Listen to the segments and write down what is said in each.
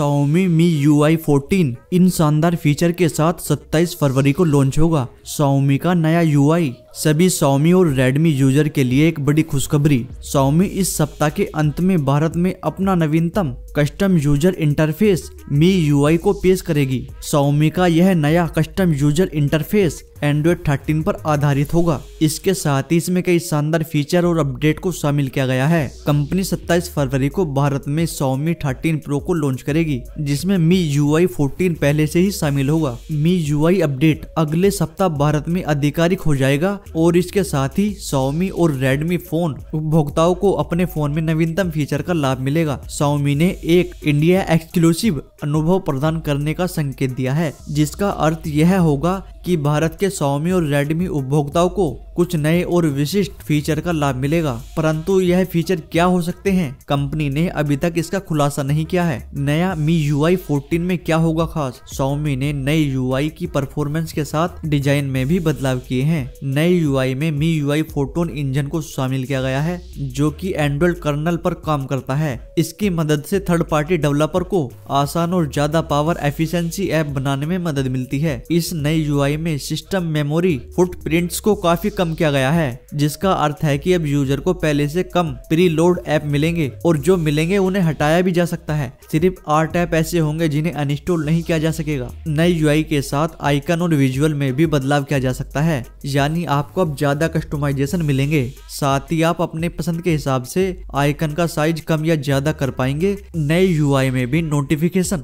me U I fourteen इन शानदार feature के साथ 27 फरवरी को लॉन्च होगा Xiaomi का नया यू आई सभी सौमी और रेडमी यूजर के लिए एक बड़ी खुशखबरी सौमी इस सप्ताह के अंत में भारत में अपना नवीनतम custom user interface Mi UI को पेश करेगी सौमी का यह नया कस्टम यूजर इंटरफेस एंड्रॉयड 13 पर आधारित होगा इसके साथ ही इसमें कई शानदार फीचर और अपडेट को शामिल किया गया है कंपनी 27 फरवरी को भारत में सौमी 13 प्रो को लॉन्च करेगी जिसमें मी यू आई पहले से ही शामिल होगा मी यू अपडेट अगले सप्ताह भारत में आधिकारिक हो जाएगा और इसके साथ ही सौमी और रेडमी फोन उपभोक्ताओं को अपने फोन में नवीनतम फीचर का लाभ मिलेगा सौमी ने एक इंडिया एक्सक्लूसिव अनुभव प्रदान करने का संकेत दिया है जिसका अर्थ यह होगा कि भारत के सौमी और रेडमी उपभोक्ताओं को कुछ नए और विशिष्ट फीचर का लाभ मिलेगा परंतु यह फीचर क्या हो सकते हैं कंपनी ने अभी तक इसका खुलासा नहीं किया है नया मी यू आई फोर्टीन में क्या होगा खास सौमी ने नए यू आई की परफॉर्मेंस के साथ डिजाइन में भी बदलाव किए हैं नए यू आई में मी यू आई फोर्टोन इंजन को शामिल किया गया है जो की एंड्रॉइड कर्नल पर काम करता है इसकी मदद से थर्ड पार्टी डेवलपर को आसान और ज्यादा पावर एफिशिएंसी ऐप बनाने में मदद मिलती है इस नई यूआई में सिस्टम मेमोरी फुटप्रिंट्स को काफी कम किया गया है जिसका अर्थ है कि अब यूजर को पहले से कम प्री लोड ऐप मिलेंगे और जो मिलेंगे उन्हें हटाया भी जा सकता है सिर्फ आठ ऐप ऐसे होंगे जिन्हें अनइंस्टॉल नहीं किया जा सकेगा नई यू के साथ आइकन और विजुअल में भी बदलाव किया जा सकता है यानी आपको अब ज्यादा कस्टमाइजेशन मिलेंगे साथ ही आप अपने पसंद के हिसाब से आइकन का साइज कम या ज्यादा कर पाएंगे नए यूआई में भी नोटिफिकेशन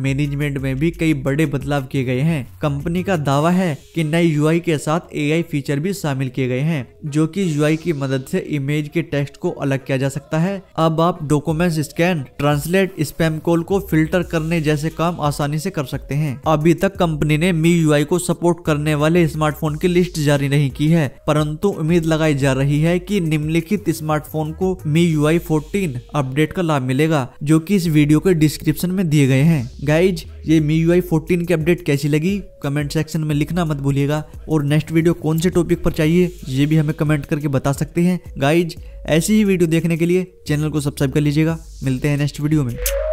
मैनेजमेंट में भी कई बड़े बदलाव किए गए हैं कंपनी का दावा है कि नए यूआई के साथ एआई फीचर भी शामिल किए गए हैं जो कि यूआई की मदद से इमेज के टेक्स्ट को अलग किया जा सकता है अब आप documents scan translate spam call को फिल्टर करने जैसे काम आसानी से कर सकते हैं अभी तक कंपनी ने मी यू को सपोर्ट करने वाले स्मार्टफोन की लिस्ट जारी नहीं की है परंतु उम्मीद लगाई जा रही है की निम्नलिखित स्मार्टफोन को मी यू 14 अपडेट का लाभ मिलेगा जो की इस वीडियो के डिस्क्रिप्शन में दिए गए हैं गाइज ये मी यू आई फोर्टीन की अपडेट कैसी लगी कमेंट सेक्शन में लिखना मत भूलिएगा और नेक्स्ट वीडियो कौन से टॉपिक पर चाहिए ये भी हमें कमेंट करके बता सकते हैं गाइज ऐसी ही वीडियो देखने के लिए चैनल को सब्सक्राइब कर लीजिएगा मिलते हैं नेक्स्ट वीडियो में